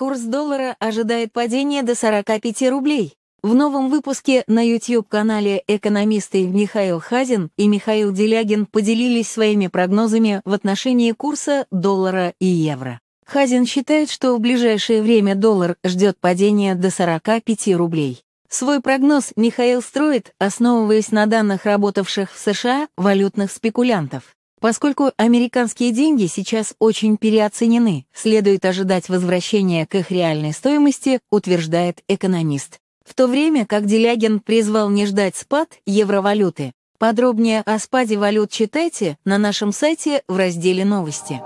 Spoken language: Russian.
Курс доллара ожидает падения до 45 рублей. В новом выпуске на YouTube-канале экономисты Михаил Хазин и Михаил Делягин поделились своими прогнозами в отношении курса доллара и евро. Хазин считает, что в ближайшее время доллар ждет падения до 45 рублей. Свой прогноз Михаил строит, основываясь на данных работавших в США валютных спекулянтов. Поскольку американские деньги сейчас очень переоценены, следует ожидать возвращения к их реальной стоимости, утверждает экономист. В то время как Делягин призвал не ждать спад евровалюты. Подробнее о спаде валют читайте на нашем сайте в разделе «Новости».